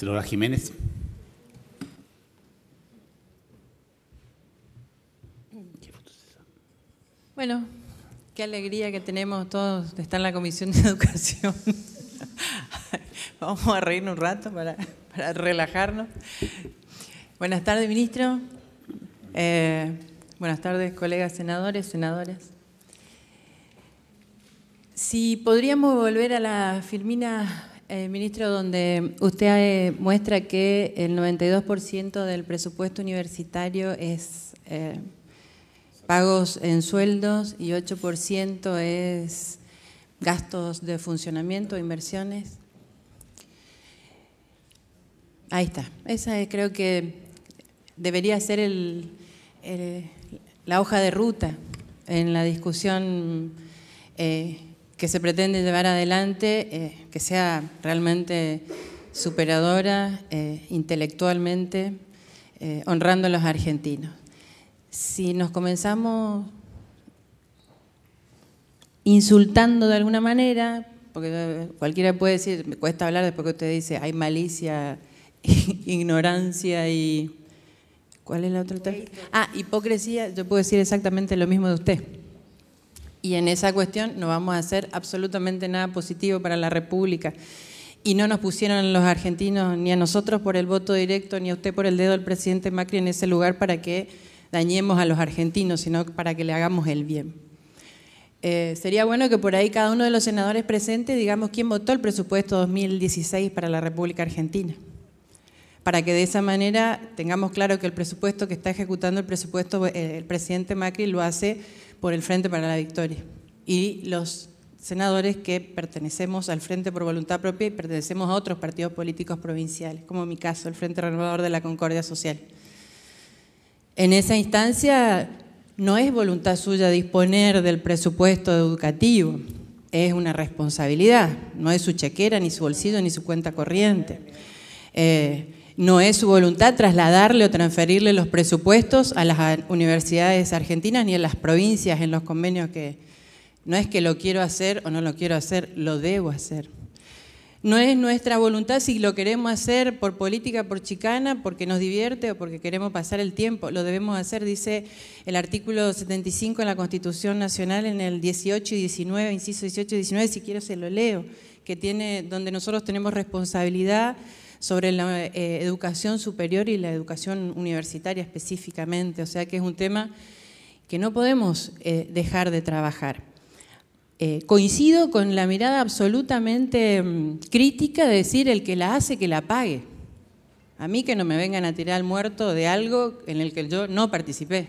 Señora este, Jiménez. Bueno, qué alegría que tenemos todos de estar en la Comisión de Educación. Vamos a reír un rato para, relajarnos. Buenas tardes, ministro. Eh, buenas tardes, colegas senadores, senadoras. Si podríamos volver a la Firmina eh, ministro, donde usted eh, muestra que el 92% del presupuesto universitario es eh, pagos en sueldos y 8% es gastos de funcionamiento, inversiones. Ahí está. Esa creo que debería ser la hoja de ruta en la discusión que se pretende llevar adelante que sea realmente superadora eh, intelectualmente, eh, honrando a los argentinos. Si nos comenzamos insultando de alguna manera, porque cualquiera puede decir, me cuesta hablar después que usted dice, hay malicia, ignorancia y... ¿Cuál es la otra? Ah, hipocresía, yo puedo decir exactamente lo mismo de usted y en esa cuestión no vamos a hacer absolutamente nada positivo para la República. Y no nos pusieron los argentinos ni a nosotros por el voto directo, ni a usted por el dedo del presidente Macri en ese lugar para que dañemos a los argentinos, sino para que le hagamos el bien. Eh, sería bueno que por ahí cada uno de los senadores presentes digamos quién votó el presupuesto 2016 para la República Argentina, para que de esa manera tengamos claro que el presupuesto que está ejecutando el presupuesto eh, el presidente Macri lo hace por el Frente para la Victoria y los senadores que pertenecemos al Frente por Voluntad Propia y pertenecemos a otros partidos políticos provinciales, como mi caso, el Frente Renovador de la Concordia Social. En esa instancia no es voluntad suya disponer del presupuesto educativo, es una responsabilidad, no es su chequera, ni su bolsillo, ni su cuenta corriente. Eh, no es su voluntad trasladarle o transferirle los presupuestos a las universidades argentinas ni a las provincias en los convenios que... No es que lo quiero hacer o no lo quiero hacer, lo debo hacer. No es nuestra voluntad si lo queremos hacer por política, por chicana, porque nos divierte o porque queremos pasar el tiempo. Lo debemos hacer, dice el artículo 75 de la Constitución Nacional en el 18 y 19, inciso 18 y 19, si quiero se lo leo, que tiene, donde nosotros tenemos responsabilidad sobre la eh, educación superior y la educación universitaria específicamente, o sea que es un tema que no podemos eh, dejar de trabajar. Eh, coincido con la mirada absolutamente mm, crítica de decir el que la hace que la pague. A mí que no me vengan a tirar al muerto de algo en el que yo no participé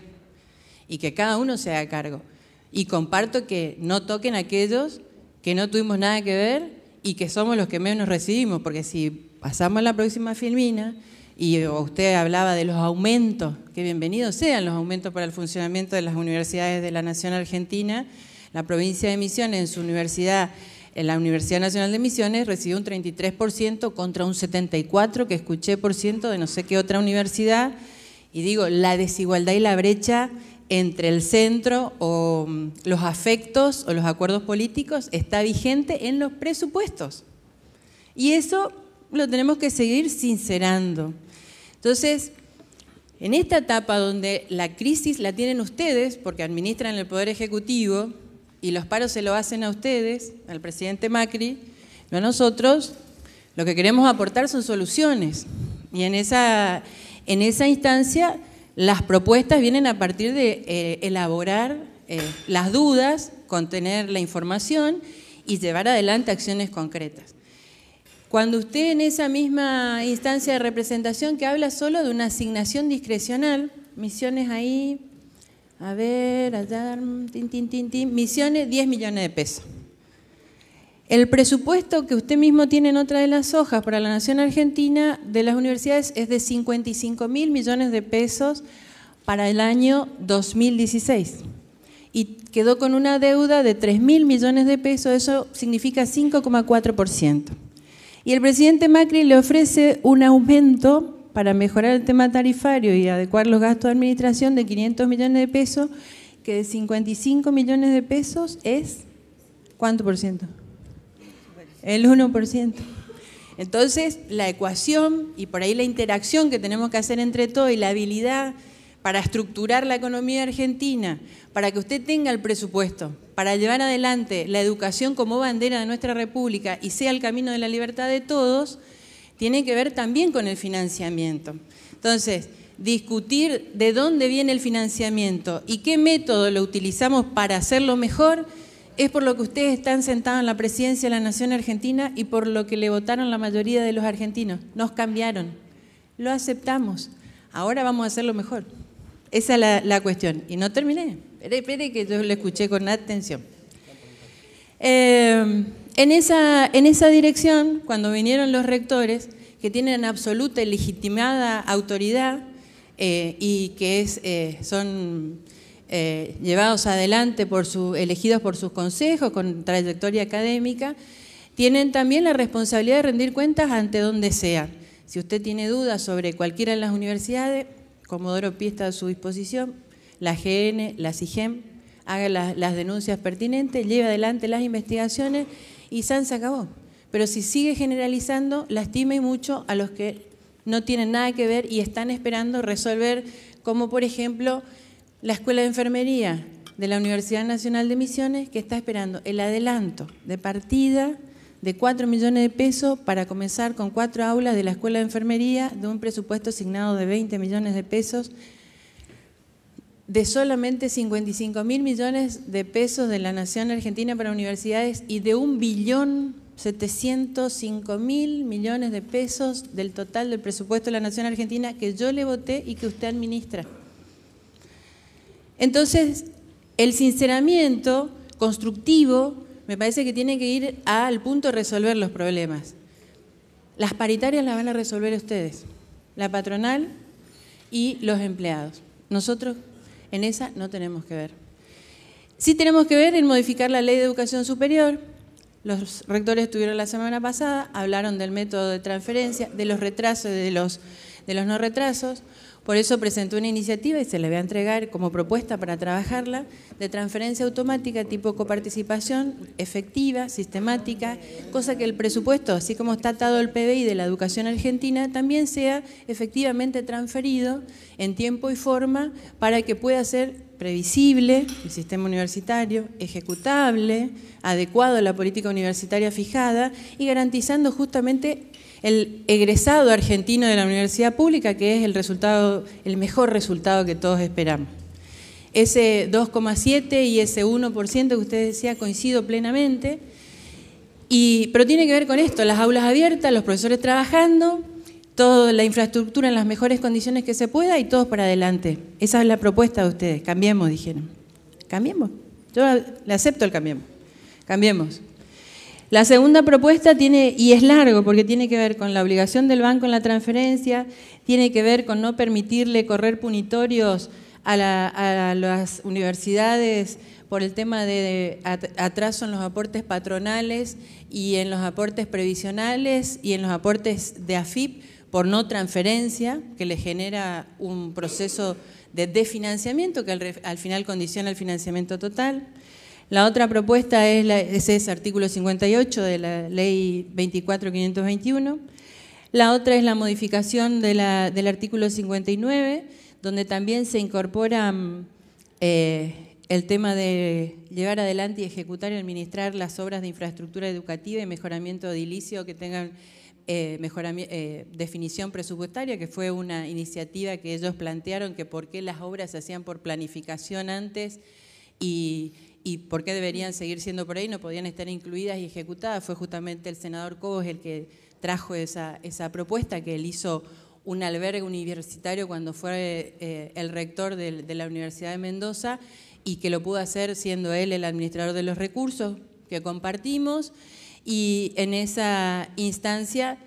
y que cada uno se haga cargo. Y comparto que no toquen a aquellos que no tuvimos nada que ver y que somos los que menos recibimos, porque si pasamos a la próxima filmina y eh, usted hablaba de los aumentos, que bienvenidos sean los aumentos para el funcionamiento de las universidades de la Nación Argentina. La provincia de Misiones, en su universidad, en la Universidad Nacional de Misiones, recibió un 33% contra un 74% que escuché por ciento de no sé qué otra universidad. Y digo, la desigualdad y la brecha entre el centro o mm, los afectos o los acuerdos políticos está vigente en los presupuestos. Y eso lo tenemos que seguir sincerando. Entonces, en esta etapa donde la crisis la tienen ustedes, porque administran el Poder Ejecutivo y los paros se lo hacen a ustedes, al presidente Macri, no a nosotros, lo que queremos aportar son soluciones. Y en esa, instancia, las propuestas vienen a partir de eh, elaborar eh, las dudas, contener la información y llevar adelante acciones concretas. Cuando usted en esa misma instancia de representación que habla solo de una asignación discrecional, misiones ahí, a ver, allá, misiones 10 millones de pesos. El presupuesto que usted mismo tiene en otra de las hojas para la Nación Argentina de las universidades es de 55 mil millones de pesos para el año 2016 y quedó con una deuda de 3 mil millones de pesos, eso significa 5,4%. Y el presidente Macri le ofrece un aumento para mejorar el tema tarifario y adecuar los gastos de administración de 500 millones de pesos, que de 55 millones de pesos es ¿cuánto por ciento? El 1%. Entonces, la ecuación y por ahí la interacción que tenemos que hacer entre todos y la habilidad para estructurar la economía argentina, para que usted tenga el presupuesto, para llevar adelante la educación como bandera de nuestra República y sea el camino de la libertad de todos, tiene que ver también con el financiamiento. Entonces, discutir de dónde viene el financiamiento y qué método lo utilizamos para hacerlo mejor es por lo que ustedes están sentados en la presidencia de la Nación Argentina y por lo que le votaron la mayoría de los argentinos. Nos cambiaron, lo aceptamos, ahora vamos a hacerlo mejor. Esa es la, cuestión. Y no terminé. Espere, que yo lo escuché con atención. Em, en, esa, dirección, cuando vinieron los rectores, que tienen absoluta y legitimada autoridad eh, y que eh, son eh, llevados adelante por elegidos por sus consejos con trayectoria académica, tienen también la responsabilidad de rendir cuentas ante donde sea. Si usted tiene dudas sobre cualquiera de las universidades, Comodoro Pi está a su disposición, la GN, la CIGEM, haga las, denuncias pertinentes, lleve adelante las investigaciones y San se acabó. Pero si sigue generalizando, lastima y mucho a los que no tienen nada que ver y están esperando resolver, como por ejemplo la Escuela de Enfermería de la Universidad Nacional de Misiones, que está esperando el adelanto de partida de 4 millones de pesos para comenzar con cuatro aulas de la Escuela de Enfermería de un presupuesto asignado de 20 millones de pesos de solamente 55 mil millones de pesos de la Nación Argentina para universidades y de un billón 705 mil millones de pesos del total del presupuesto de la Nación Argentina que yo le voté y que usted administra. Entonces, el sinceramiento constructivo me parece que tiene que ir al punto de resolver los problemas. Las paritarias las van a resolver ustedes, la patronal y los empleados. Nosotros en esa no tenemos que ver. Sí tenemos que ver en modificar la ley de educación superior. Los rectores estuvieron la semana pasada, hablaron del método de transferencia, de los retrasos, de de los no retrasos. Por eso presentó una iniciativa y se le va a entregar como propuesta para trabajarla de transferencia automática tipo coparticipación efectiva, sistemática, cosa que el presupuesto, así como está atado el PBI de la educación argentina, también sea efectivamente transferido en tiempo y forma para que pueda ser previsible, el sistema universitario, ejecutable, adecuado a la política universitaria fijada y garantizando justamente el egresado argentino de la universidad pública, que es el resultado, el mejor resultado que todos esperamos. Ese 2,7 y ese 1% que usted decía coincido plenamente, y, pero tiene que ver con esto, las aulas abiertas, los profesores trabajando, toda la infraestructura en las mejores condiciones que se pueda y todos para adelante. Esa es la propuesta de ustedes. Cambiemos, dijeron. Cambiemos. Yo le acepto el cambiemos. Cambiemos. La segunda propuesta tiene, y es largo, porque tiene que ver con la obligación del banco en la transferencia, tiene que ver con no permitirle correr punitorios a, a las universidades por el tema de atraso en los aportes patronales y en los aportes previsionales y en los aportes de AFIP por no transferencia, que le genera un proceso de desfinanciamiento que al, final condiciona el financiamiento total. La otra propuesta es, la, ese artículo 58 de la ley 24521. La otra es la modificación del artículo 59, donde también se incorpora mm, eh, el tema de llevar adelante y ejecutar y administrar las obras de infraestructura educativa y mejoramiento edilicio que tengan eh, eh, definición presupuestaria, que fue una iniciativa que ellos plantearon que por qué las obras se hacían por planificación antes y, por qué deberían seguir siendo por ahí, no podían estar incluidas y ejecutadas. Fue justamente el senador Cobos el que trajo esa, propuesta, que él hizo un albergue universitario cuando fue eh, el rector de la Universidad de Mendoza y que lo pudo hacer siendo él el administrador de los recursos que compartimos y en esa instancia,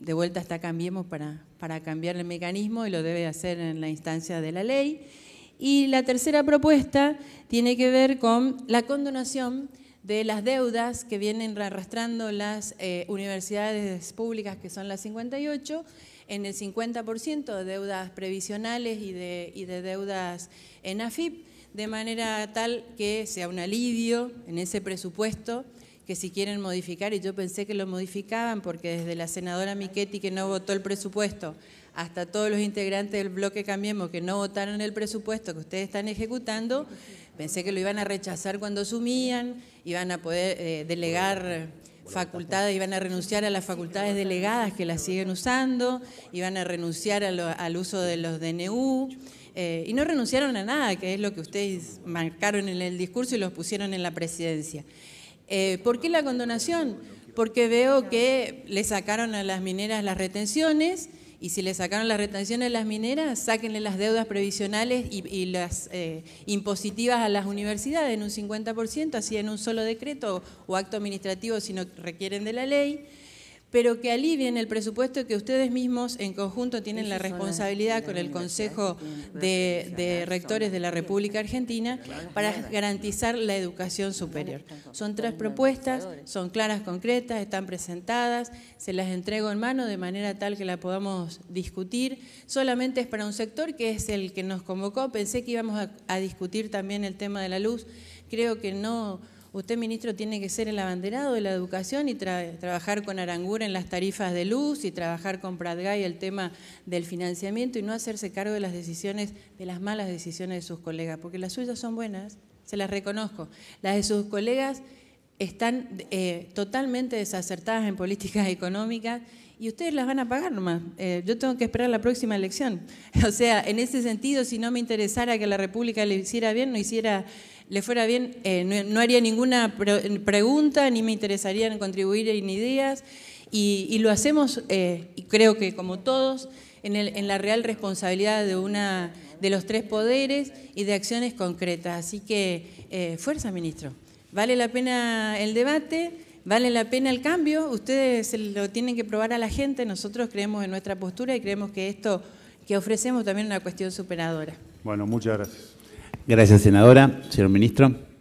de vuelta hasta Cambiemos para, para cambiar el mecanismo y lo debe hacer en la instancia de la ley. Y la tercera propuesta tiene que ver con la condonación de las deudas que vienen arrastrando las eh, universidades públicas, que son las 58, en el 50% de deudas previsionales y de, y de deudas en AFIP, de manera tal que sea un alivio en ese presupuesto que si quieren modificar, y yo pensé que lo modificaban porque desde la senadora Michetti que no votó el presupuesto, hasta todos los integrantes del bloque Cambiemos que no votaron el presupuesto que ustedes están ejecutando, pensé que lo iban a rechazar cuando asumían, iban a poder eh, delegar facultades, iban a renunciar a las facultades delegadas que las siguen usando, iban a renunciar al uso de los DNU. Eh, y no renunciaron a nada, que es lo que ustedes marcaron en el discurso y los pusieron en la presidencia. Eh, ¿Por qué la condonación? Porque veo que le sacaron a las mineras las retenciones y si le sacaron las retenciones a las mineras, sáquenle las deudas previsionales y, las eh, impositivas a las universidades en un 50%, así en un solo decreto o acto administrativo si no requieren de la ley pero que alivien el presupuesto que ustedes mismos en conjunto tienen la responsabilidad con el ¿eh? Consejo de, Rectores de la República Argentina para garantizar la educación superior. Son tres propuestas, son claras, concretas, están presentadas, se las entrego en mano de manera tal que la podamos discutir. Solamente es para un sector que es el que nos convocó, pensé que íbamos a discutir también el tema de la luz, creo que no Usted, ministro, tiene que ser el abanderado de la educación y trabajar con Arangura en las tarifas de luz y trabajar con Pratgay el tema del financiamiento y no hacerse cargo de las decisiones, de las malas decisiones de sus colegas, porque las suyas son buenas, se las reconozco. Las de sus colegas están eh, totalmente desacertadas en políticas económicas y ustedes las van a pagar nomás. Eh, yo tengo que esperar la próxima elección. O sea, en ese sentido, si no me interesara que la República le hiciera bien, no hiciera le fuera bien, eh, no, haría ninguna pregunta, ni me interesaría en contribuir en ideas, y, lo hacemos, eh, y creo que como todos, en, la real responsabilidad de, una, de los tres poderes y de acciones concretas. Así que, eh, fuerza, ministro. Vale la pena el debate, vale la pena el cambio, ustedes lo tienen que probar a la gente, nosotros creemos en nuestra postura y creemos que esto que ofrecemos también es una cuestión superadora. Bueno, muchas gracias. Gracias, senadora. Señor ministro.